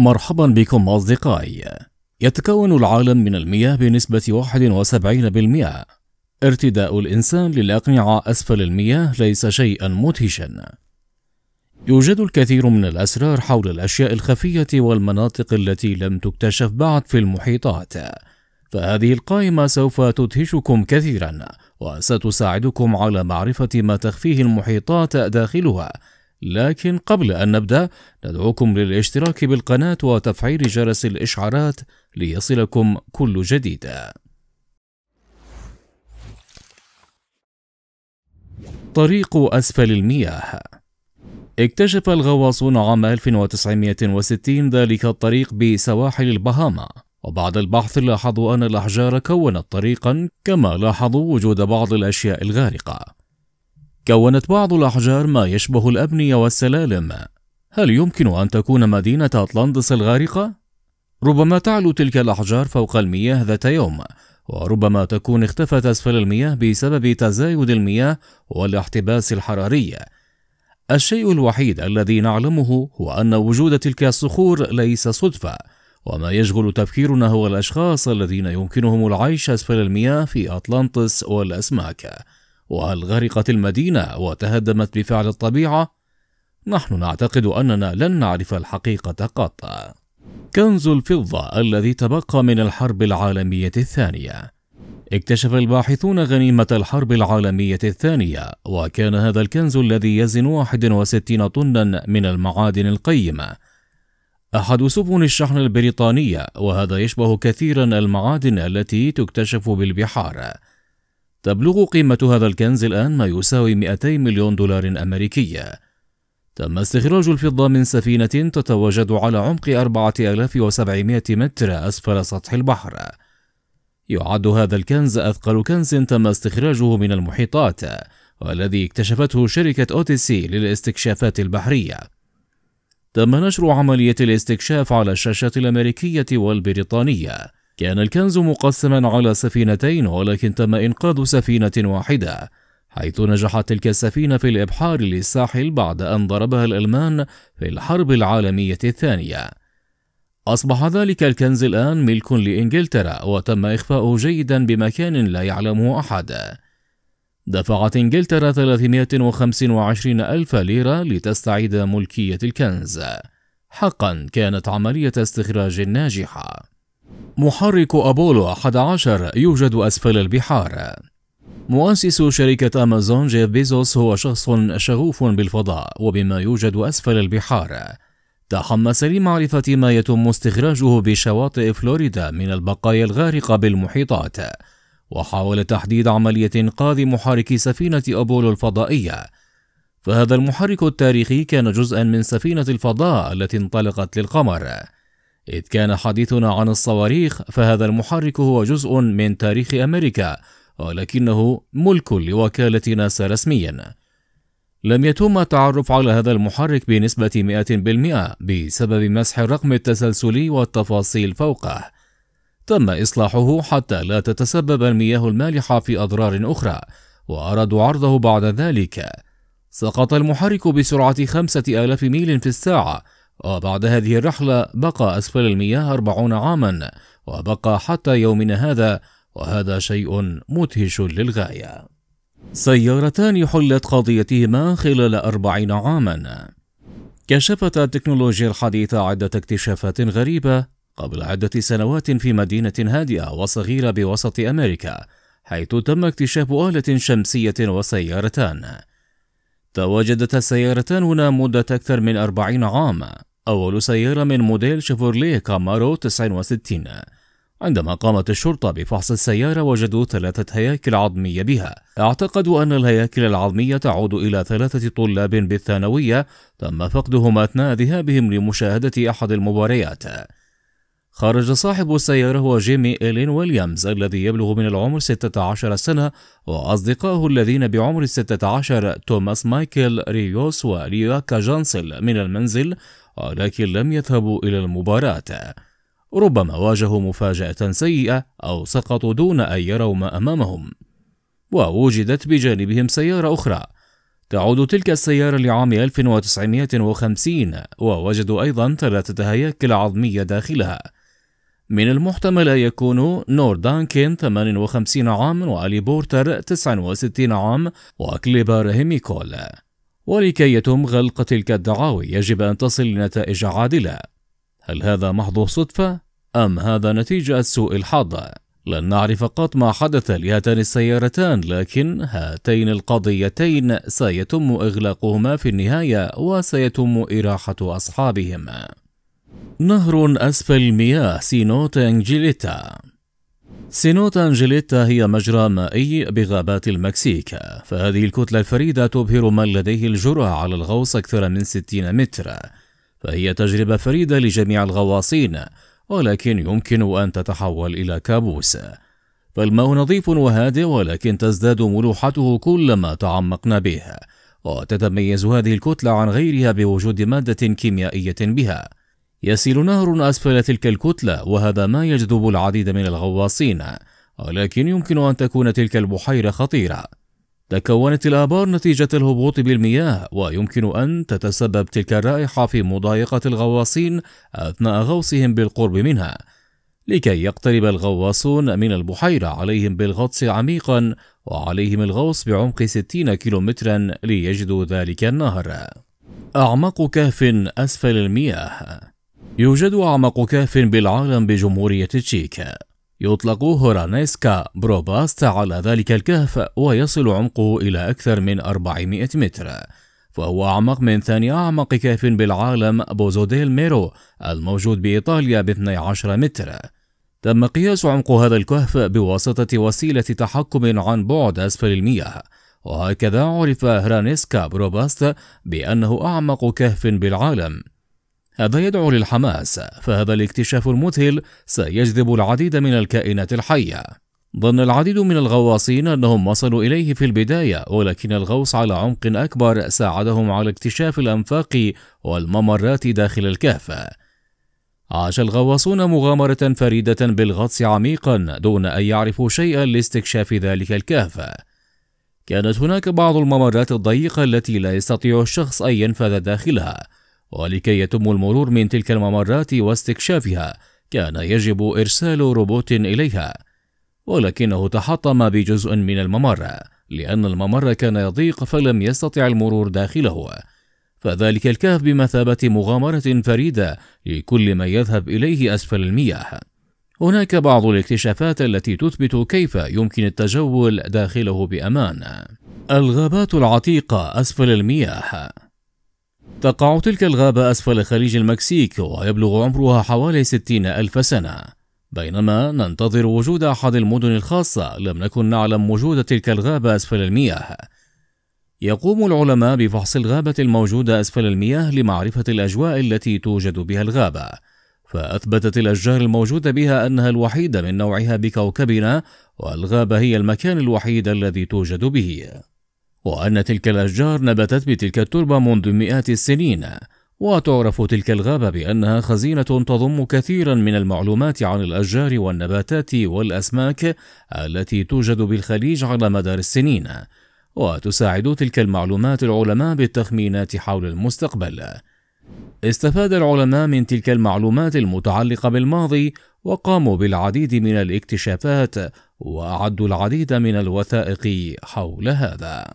مرحبا بكم أصدقائي يتكون العالم من المياه بنسبة 71% ارتداء الإنسان للأقنعة أسفل المياه ليس شيئا مدهشا يوجد الكثير من الأسرار حول الأشياء الخفية والمناطق التي لم تكتشف بعد في المحيطات فهذه القائمة سوف تدهشكم كثيرا وستساعدكم على معرفة ما تخفيه المحيطات داخلها لكن قبل أن نبدأ ندعوكم للاشتراك بالقناة وتفعيل جرس الإشعارات ليصلكم كل جديد. طريق أسفل المياه اكتشف الغواصون عام 1960 ذلك الطريق بسواحل البهاما وبعد البحث لاحظوا أن الأحجار كونت طريقا كما لاحظوا وجود بعض الأشياء الغارقة كونت بعض الأحجار ما يشبه الأبنية والسلالم هل يمكن أن تكون مدينة أطلنطس الغارقة؟ ربما تعلو تلك الأحجار فوق المياه ذات يوم وربما تكون اختفت أسفل المياه بسبب تزايد المياه والاحتباس الحراري الشيء الوحيد الذي نعلمه هو أن وجود تلك الصخور ليس صدفة وما يشغل تفكيرنا هو الأشخاص الذين يمكنهم العيش أسفل المياه في أطلانتس والأسماك وهل غرقت المدينة وتهدمت بفعل الطبيعة؟ نحن نعتقد أننا لن نعرف الحقيقة قط. كنز الفضة الذي تبقى من الحرب العالمية الثانية اكتشف الباحثون غنيمة الحرب العالمية الثانية وكان هذا الكنز الذي يزن 61 طنا من المعادن القيمة أحد سفن الشحن البريطانية وهذا يشبه كثيرا المعادن التي تكتشف بالبحار تبلغ قيمة هذا الكنز الآن ما يساوي 200 مليون دولار أمريكي. تم استخراج الفضة من سفينة تتواجد على عمق 4700 متر أسفل سطح البحر. يعد هذا الكنز أثقل كنز تم استخراجه من المحيطات، والذي اكتشفته شركة أوتيسي للاستكشافات البحرية. تم نشر عملية الاستكشاف على الشاشات الأمريكية والبريطانية، كان الكنز مقسما على سفينتين ولكن تم إنقاذ سفينة واحدة حيث نجحت تلك السفينة في الإبحار للساحل بعد أن ضربها الألمان في الحرب العالمية الثانية أصبح ذلك الكنز الآن ملك لإنجلترا وتم إخفاؤه جيدا بمكان لا يعلمه أحد دفعت إنجلترا 325 ألف ليرة لتستعيد ملكية الكنز حقا كانت عملية استخراج ناجحة محرك أبولو 11 يوجد أسفل البحار مؤسس شركة أمازون جيف بيزوس هو شخص شغوف بالفضاء وبما يوجد أسفل البحار تحمس لمعرفة ما يتم استخراجه بشواطئ فلوريدا من البقايا الغارقة بالمحيطات وحاول تحديد عملية إنقاذ محرك سفينة أبولو الفضائية فهذا المحرك التاريخي كان جزءا من سفينة الفضاء التي انطلقت للقمر إذ كان حديثنا عن الصواريخ فهذا المحرك هو جزء من تاريخ أمريكا ولكنه ملك لوكالة ناسا رسميا لم يتم التعرف على هذا المحرك بنسبة 100% بسبب مسح الرقم التسلسلي والتفاصيل فوقه تم إصلاحه حتى لا تتسبب المياه المالحة في أضرار أخرى وأرادوا عرضه بعد ذلك سقط المحرك بسرعة 5000 ميل في الساعة وبعد هذه الرحلة بقى أسفل المياه أربعون عاما وبقى حتى يومنا هذا وهذا شيء مدهش للغاية سيارتان حلت قضيتهما خلال أربعين عاما كشفت التكنولوجيا الحديثة عدة اكتشافات غريبة قبل عدة سنوات في مدينة هادئة وصغيرة بوسط أمريكا حيث تم اكتشاف آلة شمسية وسيارتان تواجدت السيارتان هنا مدة أكثر من أربعين عاما أول سيارة من موديل شيفورليه كامارو 69 عندما قامت الشرطة بفحص السيارة وجدوا ثلاثة هياكل عظمية بها اعتقدوا أن الهياكل العظمية تعود إلى ثلاثة طلاب بالثانوية تم فقدهم أثناء ذهابهم لمشاهدة أحد المباريات خرج صاحب السيارة هو جيمي إلين ويليامز الذي يبلغ من العمر 16 سنة وأصدقائه الذين بعمر 16 توماس مايكل ريوس وليوكا جانسل من المنزل ولكن لم يذهبوا إلى المباراة ربما واجهوا مفاجأة سيئة أو سقطوا دون أن يروا ما أمامهم ووجدت بجانبهم سيارة أخرى تعود تلك السيارة لعام 1950 ووجدوا أيضا ثلاثة هياكل عظمية داخلها من المحتمل أن يكون نور دانكن 58 عام وألي بورتر 69 عام وكليبر هيميكول ولكي يتم غلق تلك الدعاوي يجب أن تصل لنتائج عادلة هل هذا محض صدفة؟ أم هذا نتيجة سوء الحظ؟ لن نعرف قط ما حدث لهاتان السيارتان لكن هاتين القضيتين سيتم إغلاقهما في النهاية وسيتم إراحة أصحابهما نهر أسفل المياه سينوت أنجليتا سينوتا أنجيليتا هي مجرى مائي بغابات المكسيك فهذه الكتلة الفريدة تبهر من لديه الجرأة على الغوص أكثر من 60 متر فهي تجربة فريدة لجميع الغواصين ولكن يمكن أن تتحول إلى كابوس فالماء نظيف وهادئ ولكن تزداد ملوحته كلما تعمقنا به وتتميز هذه الكتلة عن غيرها بوجود مادة كيميائية بها يسيل نهر أسفل تلك الكتلة وهذا ما يجذب العديد من الغواصين ولكن يمكن أن تكون تلك البحيرة خطيرة تكونت الآبار نتيجة الهبوط بالمياه ويمكن أن تتسبب تلك الرائحة في مضايقة الغواصين أثناء غوصهم بالقرب منها لكي يقترب الغواصون من البحيرة عليهم بالغطس عميقا وعليهم الغوص بعمق 60 كيلومترا ليجدوا ذلك النهر أعمق كهف أسفل المياه يوجد أعمق كهف بالعالم بجمهورية تشيك يطلق هورانيسكا بروباست على ذلك الكهف ويصل عمقه إلى أكثر من 400 متر وهو أعمق من ثاني أعمق كهف بالعالم بوزوديل ميرو الموجود بإيطاليا ب 12 متر تم قياس عمق هذا الكهف بواسطة وسيلة تحكم عن بعد أسفل المياه وهكذا عرف هرانيسكا بروباست بأنه أعمق كهف بالعالم هذا يدعو للحماس فهذا الاكتشاف المذهل سيجذب العديد من الكائنات الحية ظن العديد من الغواصين أنهم وصلوا إليه في البداية ولكن الغوص على عمق أكبر ساعدهم على اكتشاف الأنفاق والممرات داخل الكهف عاش الغواصون مغامرة فريدة بالغطس عميقا دون أن يعرفوا شيئا لاستكشاف ذلك الكهف كانت هناك بعض الممرات الضيقة التي لا يستطيع الشخص أن ينفذ داخلها ولكي يتم المرور من تلك الممرات واستكشافها كان يجب إرسال روبوت إليها ولكنه تحطم بجزء من الممر لأن الممر كان يضيق فلم يستطع المرور داخله فذلك الكهف بمثابة مغامرة فريدة لكل من يذهب إليه أسفل المياه هناك بعض الاكتشافات التي تثبت كيف يمكن التجول داخله بأمان الغابات العتيقة أسفل المياه تقع تلك الغابة أسفل خليج المكسيك ويبلغ عمرها حوالي 60 ألف سنة بينما ننتظر وجود أحد المدن الخاصة لم نكن نعلم وجود تلك الغابة أسفل المياه يقوم العلماء بفحص الغابة الموجودة أسفل المياه لمعرفة الأجواء التي توجد بها الغابة فأثبتت الأشجار الموجودة بها أنها الوحيدة من نوعها بكوكبنا والغابة هي المكان الوحيد الذي توجد به وأن تلك الأشجار نبتت بتلك التربة منذ مئات السنين وتعرف تلك الغابة بأنها خزينة تضم كثيرا من المعلومات عن الأشجار والنباتات والأسماك التي توجد بالخليج على مدار السنين وتساعد تلك المعلومات العلماء بالتخمينات حول المستقبل استفاد العلماء من تلك المعلومات المتعلقة بالماضي وقاموا بالعديد من الاكتشافات وأعدوا العديد من الوثائق حول هذا